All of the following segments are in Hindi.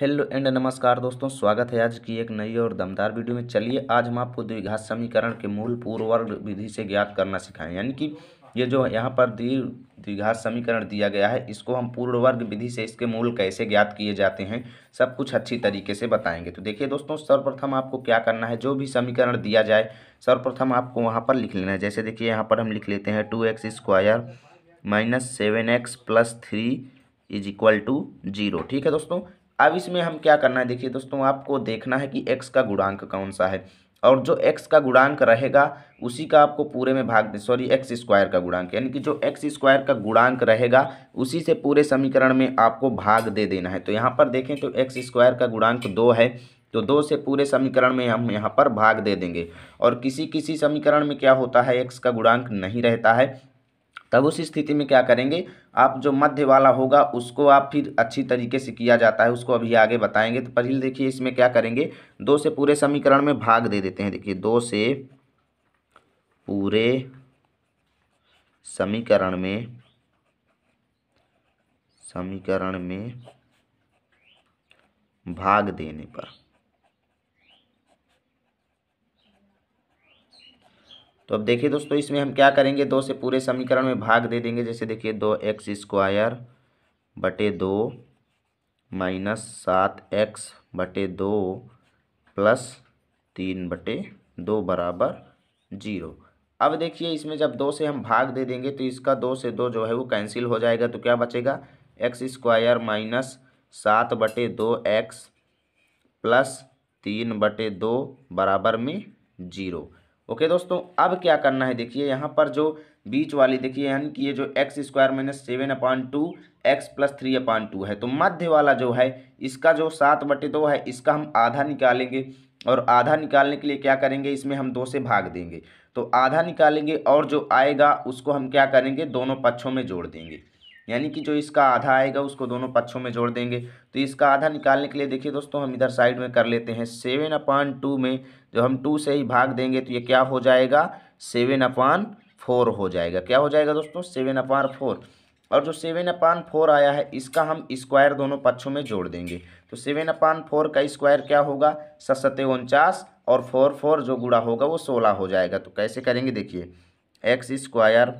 हेलो एंड नमस्कार दोस्तों स्वागत है आज की एक नई और दमदार वीडियो में चलिए आज हम आपको द्विघात समीकरण के मूल पूर्ववर्ग विधि से ज्ञात करना सिखाएं यानी कि ये जो यहाँ पर दी द्विघात समीकरण दिया गया है इसको हम पूर्ववर्ग विधि से इसके मूल कैसे ज्ञात किए जाते हैं सब कुछ अच्छी तरीके से बताएंगे तो देखिए दोस्तों सर्वप्रथम आपको क्या करना है जो भी समीकरण दिया जाए सर्वप्रथम आपको वहाँ पर लिख लेना है जैसे देखिए यहाँ पर हम लिख लेते हैं two x square minus seven x plus three is equal to zero ठीक है दोस्तों अब इसमें हम क्या करना है देखिए दोस्तों आपको देखना है कि एक्स का गुणांक कौन सा है और जो एक्स का गुणांक रहेगा उसी का आपको पूरे में भाग दे सॉरी एक्स स्क्वायर का गुणांक यानी कि जो एक्स स्क्वायर का गुणांक रहेगा उसी से पूरे समीकरण में आपको भाग दे देना है तो यहाँ पर देखें तो एक्स स्क्वायर का गुणांक दो है तो दो से पूरे समीकरण में हम यहाँ पर भाग दे देंगे और किसी किसी समीकरण में क्या होता है एक्स का गुणांक नहीं रहता है तब उस स्थिति में क्या करेंगे आप जो मध्य वाला होगा उसको आप फिर अच्छी तरीके से किया जाता है उसको अभी आगे बताएंगे तो पहले देखिए इसमें क्या करेंगे दो से पूरे समीकरण में भाग दे देते हैं देखिए दो से पूरे समीकरण में समीकरण में भाग देने पर तो अब देखिए दोस्तों इसमें हम क्या करेंगे दो से पूरे समीकरण में भाग दे देंगे जैसे देखिए दो एक्स स्क्वायर बटे दो माइनस सात एक्स बटे दो प्लस तीन बटे दो बराबर जीरो अब देखिए इसमें जब दो से हम भाग दे देंगे तो इसका दो से दो जो है वो कैंसिल हो जाएगा तो क्या बचेगा एक्स स्क्वायर माइनस सात बटे दो एक्स प्लस तीन बटे दो बराबर में जीरो ओके दोस्तों अब क्या करना है देखिए यहाँ पर जो बीच वाली देखिए यानी कि ये जो x square minus seven upon two x plus three upon two है तो मध्य वाला जो है इसका जो सात बटे दो है इसका हम आधा निकालेंगे और आधा निकालने के लिए क्या करेंगे इसमें हम दो से भाग देंगे तो आधा निकालेंगे और जो आएगा उसको हम क्या करेंगे दोनों पक्षों में जोड़ देंगे यानी कि जो इसका आधा आएगा उसको दोनों पक्षों में जोड़ देंगे तो इसका आधा निकालने के लिए देखिए दोस्तों हम इधर साइड में कर लेते हैं सेवन अपॉइंट टू में जब हम टू से ही भाग देंगे तो ये क्या हो जाएगा सेवन अपान फोर हो जाएगा क्या हो जाएगा दोस्तों सेवन अपान फोर और जो सेवन अपान फोर आया है इसका हम स्क्वायर दोनों पक्षों में जोड़ देंगे तो सेवन अपान फोर का स्क्वायर क्या होगा सत्सते उनचास और फोर फोर जो गुड़ा होगा वो सोलह हो जाएगा तो कैसे करेंगे देखिए x square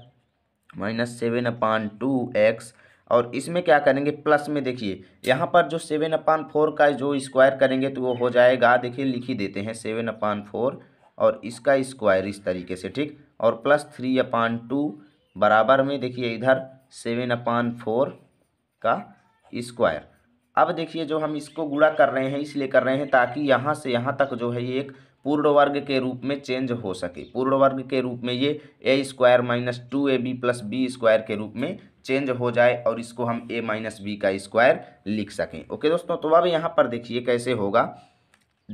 minus seven upon two x और इसमें क्या करेंगे प्लस में देखिए यहाँ पर जो सेवन अपान फोर का जो स्क्वायर करेंगे तो वो हो जाएगा देखिए लिख ही देते हैं सेवन अपान फोर और इसका स्क्वायर इस तरीके से ठीक और प्लस थ्री अपान टू बराबर में देखिए इधर सेवन अपान फोर का स्क्वायर अब देखिए जो हम इसको गुड़ा कर रहे हैं इसलिए कर रहे हैं ताकि यहाँ से यहाँ तक जो है ये एक पूर्ण वर्ग के रूप में चेंज हो सके पूर्ण वर्ग के रूप में ये a square minus two a b plus b square के रूप में चेंज हो जाए और इसको हम ए माइनस बी का स्क्वायर लिख सकें ओके दोस्तों तो अब यहाँ पर देखिए कैसे होगा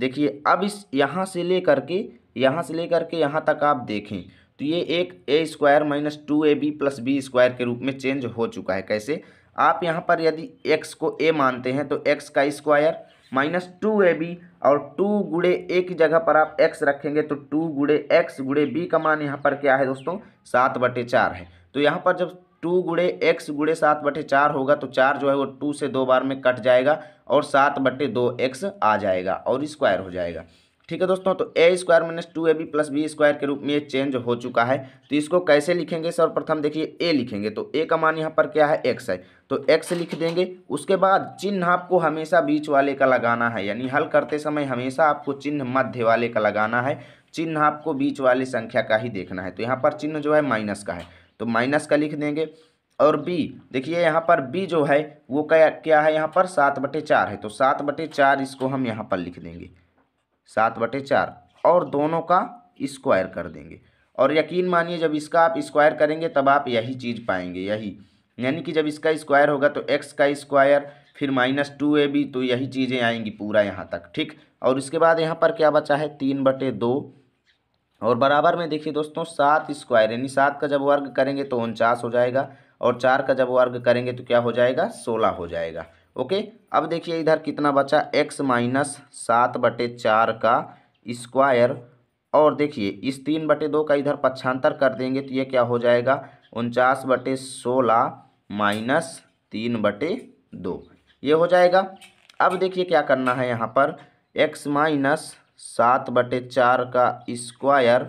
देखिए अब इस यहाँ से ले करके यहाँ से ले करके यहाँ तक आप देखें तो ये एक a square minus two a b plus b square के रूप में चेंज हो चुका है कैसे आप यहाँ पर यदि एक्स को ए मानते हैं तो एक्स का square minus two a b और टू गुड़े ए की जगह पर आप एक्स रखेंगे तो टू गुड़े एक्स गुड़े बी का मान यहाँ पर क्या है दोस्तों सात बटे चार है तो यहाँ पर जब टू गुड़े एक्स गुड़े सात बटे चार होगा तो चार जो है वो टू से दो बार में कट जाएगा और सात बटे दो एक्स आ जाएगा और स्क्वायर हो जाएगा ठीक है दोस्तों तो a square minus two a b plus b square के रूप में ये चेंज हो चुका है तो इसको कैसे लिखेंगे सर्वप्रथम देखिए ए लिखेंगे तो ए का मान यहाँ पर क्या है एक्स है तो एक्स लिख देंगे उसके बाद चिन्ह आपको हमेशा बीच वाले का लगाना है यानी हल करते समय हमेशा आपको चिन्ह मध्य वाले का लगाना है चिन्ह आपको बीच वाले संख्या का ही देखना है तो यहाँ पर चिन्ह जो है माइनस का है तो माइनस का लिख देंगे और बी देखिए यहाँ पर बी जो है वो क्या क्या है यहाँ पर सात बटे चार है तो सात बटे चार इसको हम यहाँ पर लिख देंगे सात बटे चार और दोनों का स्क्वायर कर देंगे और यकीन मानिए जब इसका आप स्क्वायर करेंगे तब आप यही चीज़ पाएंगे यही यानी कि जब इसका स्क्वायर होगा तो एक्स का स्क्वायर फिर माइनस टू ए बी तो यही चीज़ें आएंगी पूरा यहाँ तक ठीक और इसके बाद यहाँ पर क्या बचा है तीन बटे दो और बराबर में देखिए दोस्तों सात स्क्वायर यानी सात का जब वर्ग करेंगे तो उनचास हो जाएगा और चार का जब वर्ग करेंगे तो क्या हो जाएगा सोलह हो जाएगा ओके अब देखिए इधर कितना बचा एक्स माइनस सात बटे चार का स्क्वायर और देखिए इस तीन बटे दो का इधर पक्षांतर कर देंगे तो ये क्या हो जाएगा उनचास बटे सोलह माइनस तीन बटे दो ये हो जाएगा अब देखिए क्या करना है यहाँ पर एक्स माइनस सात बटे चार का स्क्वायर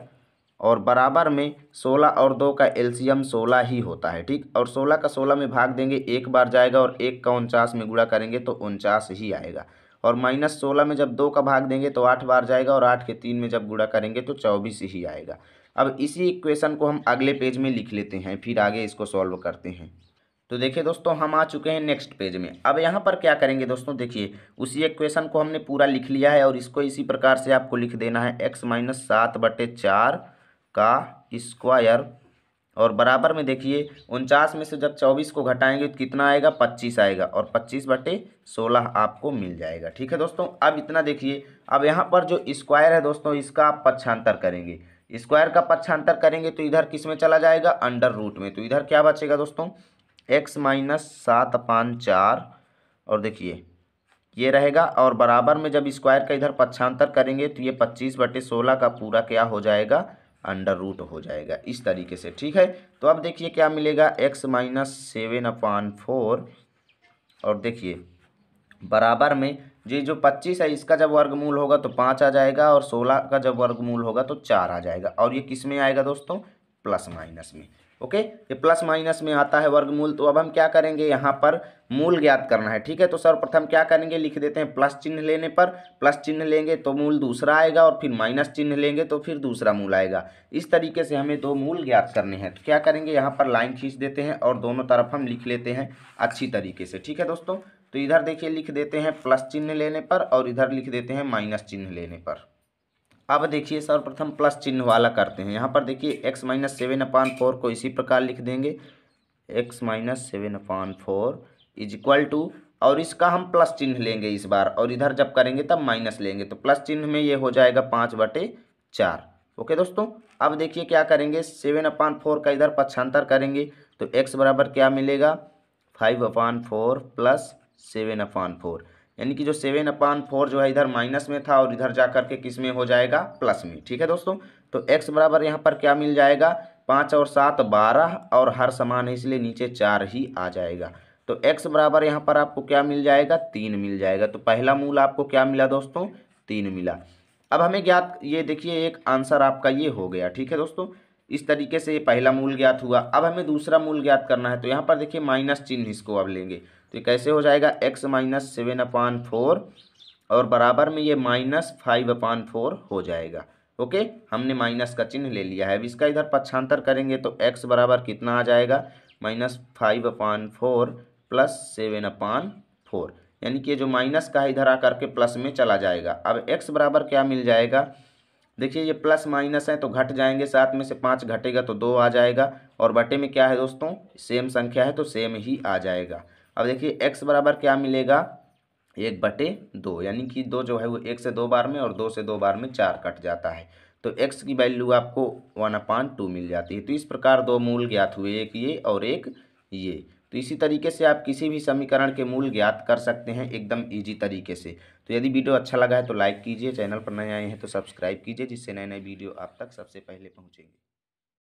और बराबर में सोलह और दो का एलसीएम सोलह ही होता है ठीक और सोलह का सोलह में भाग देंगे एक बार जाएगा और एक का उनचास में गुणा करेंगे तो उनचास ही आएगा और माइनस सोलह में जब दो का भाग देंगे तो आठ बार जाएगा और आठ के तीन में जब गुणा करेंगे तो चौबीस ही आएगा अब इसी इक्वेशन को हम अगले पेज में लिख लेते हैं फिर आगे इसको सॉल्व करते हैं तो देखिए दोस्तों हम आ चुके हैं नेक्स्ट पेज में अब यहाँ पर क्या करेंगे दोस्तों देखिए उसी एक क्वेश्चन को हमने पूरा लिख लिया है और इसको इसी प्रकार से आपको लिख देना है एक्स माइनस सात बटे चार का स्क्वायर और बराबर में देखिए उनचास में से जब चौबीस को घटाएंगे तो कितना आएगा पच्चीस आएगा और पच्चीस बटे सोलह आपको मिल जाएगा ठीक है दोस्तों अब इतना देखिए अब यहाँ पर जो स्क्वायर है दोस्तों इसका आप पक्षांतर करेंगे स्क्वायर का पक्षांतर करेंगे तो इधर किस में चला जाएगा अंडर रूट में तो इधर क्या बचेगा दोस्तों एक्स माइनस सात अपान चार और देखिए ये रहेगा और बराबर में जब स्क्वायर का इधर पक्षांतर करेंगे तो ये पच्चीस बटे सोलह का पूरा क्या हो जाएगा अंडर रूट हो जाएगा इस तरीके से ठीक है तो अब देखिए क्या मिलेगा x minus seven upon four और देखिए बराबर में ये जो पच्चीस है इसका जब वर्गमूल होगा तो पाँच आ जाएगा और सोलह का जब वर्गमूल होगा तो चार आ जाएगा और ये किस में आएगा दोस्तों प्लस माइनस में ओके ये प्लस माइनस में आता है वर्गमूल तो अब हम क्या करेंगे यहाँ पर मूल ज्ञात करना है ठीक है तो सर्वप्रथम क्या करेंगे लिख देते हैं प्लस चिन्ह लेने पर प्लस चिन्ह लेंगे तो मूल दूसरा आएगा और फिर माइनस चिन्ह लेंगे तो फिर दूसरा मूल आएगा इस तरीके से हमें दो मूल ज्ञात करने हैं तो क्या करेंगे यहाँ पर लाइन खींच देते हैं और दोनों तरफ हम लिख लेते हैं अच्छी तरीके से ठीक है दोस्तों तो इधर देखिए लिख देते हैं प्लस चिन्ह लेने पर और इधर लिख देते हैं माइनस चिन्ह लेने पर अब देखिए सर्वप्रथम प्लस चिन्ह वाला करते हैं यहाँ पर देखिए x minus seven upon four को इसी प्रकार लिख देंगे x minus seven upon four is equal to और इसका हम प्लस चिन्ह लेंगे इस बार और इधर जब करेंगे तब माइनस लेंगे तो प्लस चिन्ह में ये हो जाएगा पाँच बटे चार ओके दोस्तों अब देखिए क्या करेंगे सेवन अपान फोर का इधर पक्षांतर करेंगे तो एक्स बराबर क्या मिलेगा five upon four plus seven upon four यानी कि जो सेवन अपान फोर जो है इधर माइनस में था और इधर जा करके किस में हो जाएगा प्लस में ठीक है दोस्तों तो एक्स बराबर यहाँ पर क्या मिल जाएगा पाँच और सात बारह और हर समान है इसलिए नीचे चार ही आ जाएगा तो x बराबर यहाँ पर आपको क्या मिल जाएगा तीन मिल जाएगा तो पहला मूल आपको क्या मिला दोस्तों तीन मिला अब हमें ज्ञात ये देखिए एक आंसर आपका ये हो गया ठीक है दोस्तों इस तरीके से ये पहला मूल ज्ञात हुआ अब हमें दूसरा मूल ज्ञात करना है तो यहाँ पर देखिए माइनस चिन्ह इसको अब लेंगे तो ये कैसे हो जाएगा x minus seven upon four और बराबर में ये माइनस फाइव अपान फोर हो जाएगा ओके हमने माइनस का चिन्ह ले लिया है अब इसका इधर पक्षांतर करेंगे तो एक्स बराबर कितना आ जाएगा minus five upon four plus seven upon four यानी कि ये जो माइनस का है इधर आकर के प्लस में चला जाएगा अब एक्स बराबर क्या मिल जाएगा देखिए ये प्लस माइनस है तो घट जाएंगे सात में से पाँच घटेगा तो दो आ जाएगा और बटे में क्या है दोस्तों सेम संख्या है तो सेम ही आ जाएगा अब देखिए एक्स बराबर क्या मिलेगा एक बटे दो यानी कि दो जो है वो एक से दो बार में और दो से दो बार में चार कट जाता है तो एक्स की वैल्यू आपको वन अपान टू मिल जाती है तो इस प्रकार दो मूल ज्ञात हुए एक ये और एक ये तो इसी तरीके से आप किसी भी समीकरण के मूल ज्ञात कर सकते हैं एकदम इजी तरीके से तो यदि वीडियो अच्छा लगा है तो लाइक कीजिए चैनल पर नए आए हैं तो सब्सक्राइब कीजिए जिससे नए नए वीडियो आप तक सबसे पहले पहुँचेंगे